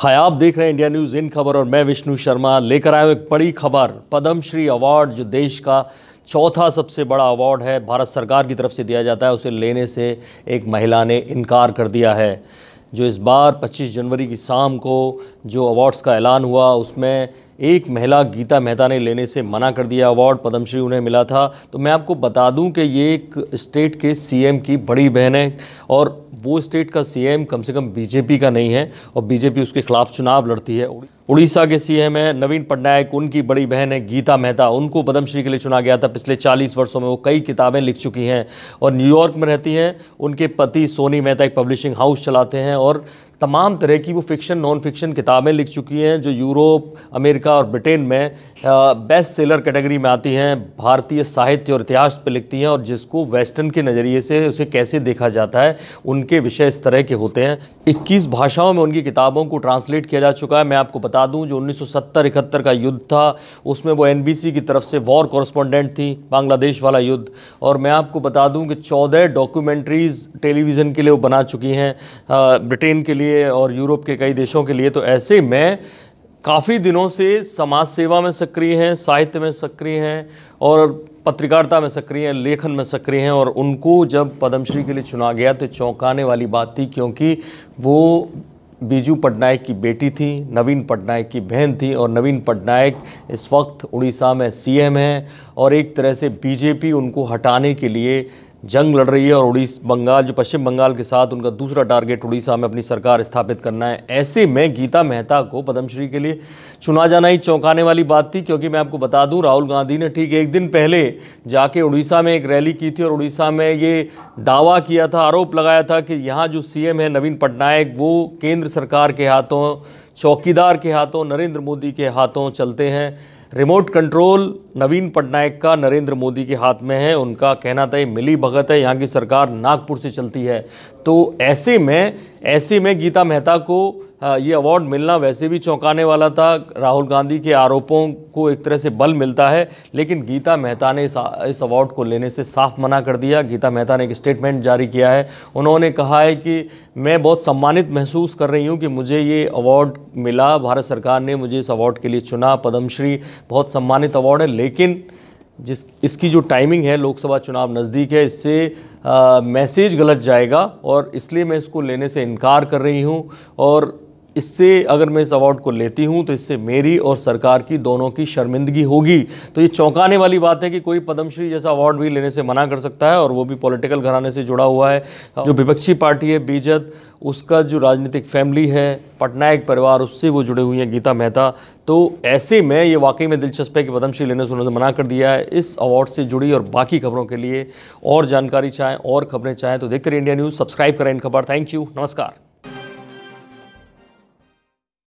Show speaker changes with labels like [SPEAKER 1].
[SPEAKER 1] हाय आप देख रहे हैं इंडिया न्यूज़ इन खबर और मैं विष्णु शर्मा लेकर आया हूँ एक बड़ी खबर पद्मश्री अवार्ड जो देश का चौथा सबसे बड़ा अवार्ड है भारत सरकार की तरफ से दिया जाता है उसे लेने से एक महिला ने इनकार कर दिया है जो इस बार 25 जनवरी की शाम को जो अवार्ड्स का ऐलान हुआ उसमें एक महिला गीता मेहता ने लेने से मना कर दिया अवार्ड पद्मश्री उन्हें मिला था तो मैं आपको बता दूं कि ये एक स्टेट के सीएम की बड़ी बहन है और वो स्टेट का सीएम कम से कम बीजेपी का नहीं है और बीजेपी उसके खिलाफ चुनाव लड़ती है उड़ीसा के सीएम है नवीन पटनायक उनकी बड़ी बहन है गीता मेहता उनको पद्मश्री के लिए चुना गया था पिछले 40 वर्षों में वो कई किताबें लिख चुकी हैं और न्यूयॉर्क में रहती हैं उनके पति सोनी मेहता एक पब्लिशिंग हाउस चलाते हैं और तमाम तरह की वो फ़िक्शन नॉन फिक्शन किताबें लिख चुकी हैं जो यूरोप अमेरिका और ब्रिटेन में बेस्ट सेलर कैटेगरी में आती हैं भारतीय साहित्य और इतिहास पर लिखती हैं और जिसको वेस्टर्न के नज़रिए से उसे कैसे देखा जाता है उनके विषय इस तरह के होते हैं इक्कीस भाषाओं में उनकी किताबों को ट्रांसलेट किया जा चुका है मैं आपको बता दूँ जो उन्नीस सौ का युद्ध था उसमें वो एन की तरफ से वॉर कॉरस्पॉन्डेंट थी बांग्लादेश वाला युद्ध और मैं आपको बता दूँ कि चौदह डॉक्यूमेंट्रीज़ टेलीविज़न के लिए वो बना चुकी हैं ब्रिटेन के लिए लिए और यूरोप के कई देशों के लिए तो ऐसे में काफ़ी दिनों से समाज सेवा में सक्रिय हैं साहित्य में सक्रिय हैं और पत्रकारिता में सक्रिय हैं लेखन में सक्रिय हैं और उनको जब पद्मश्री के लिए चुना गया तो चौंकाने वाली बात थी क्योंकि वो बीजू पटनायक की बेटी थी नवीन पटनायक की बहन थी और नवीन पटनायक इस वक्त उड़ीसा में सीएम हैं और एक तरह से बीजेपी उनको हटाने के लिए जंग लड़ रही है और उड़ीस बंगाल जो पश्चिम बंगाल के साथ उनका दूसरा टारगेट उड़ीसा में अपनी सरकार स्थापित करना है ऐसे में गीता मेहता को पद्मश्री के लिए चुना जाना ही चौंकाने वाली बात थी क्योंकि मैं आपको बता दूं राहुल गांधी ने ठीक एक दिन पहले जाके उड़ीसा में एक रैली की थी और उड़ीसा में ये दावा किया था आरोप लगाया था कि यहाँ जो सी है नवीन पटनायक वो केंद्र सरकार के हाथों चौकीदार के हाथों नरेंद्र मोदी के हाथों चलते हैं रिमोट कंट्रोल नवीन पटनायक का नरेंद्र मोदी के हाथ में है उनका कहना था मिली भगत है यहाँ की सरकार नागपुर से चलती है तो ऐसे में ऐसे में गीता मेहता को ये अवार्ड मिलना वैसे भी चौंकाने वाला था राहुल गांधी के आरोपों को एक तरह से बल मिलता है लेकिन गीता मेहता ने इस अवार्ड को लेने से साफ मना कर दिया गीता मेहता ने एक स्टेटमेंट जारी किया है उन्होंने कहा है कि मैं बहुत सम्मानित महसूस कर रही हूँ कि मुझे ये अवार्ड मिला भारत सरकार ने मुझे इस अवार्ड के लिए चुना पद्मश्री बहुत सम्मानित अवार्ड है लेकिन जिस इसकी जो टाइमिंग है लोकसभा चुनाव नज़दीक है इससे मैसेज गलत जाएगा और इसलिए मैं इसको लेने से इनकार कर रही हूँ और इससे अगर मैं इस अवार्ड को लेती हूँ तो इससे मेरी और सरकार की दोनों की शर्मिंदगी होगी तो ये चौंकाने वाली बात है कि कोई पद्मश्री जैसा अवार्ड भी लेने से मना कर सकता है और वो भी पॉलिटिकल घराने से जुड़ा हुआ है जो विपक्षी पार्टी है बीजत उसका जो राजनीतिक फैमिली है पटनायक परिवार उससे वो जुड़े हुई हैं गीता मेहता तो ऐसे में ये वाकई में दिलचस्प है कि पद्मश्री लेने से उन्होंने मना कर दिया है इस अवार्ड से जुड़ी और बाकी खबरों के लिए और जानकारी चाहें और खबरें चाहें तो देखते रहिए इंडिया न्यूज़ सब्सक्राइब करें इन खबर थैंक यू नमस्कार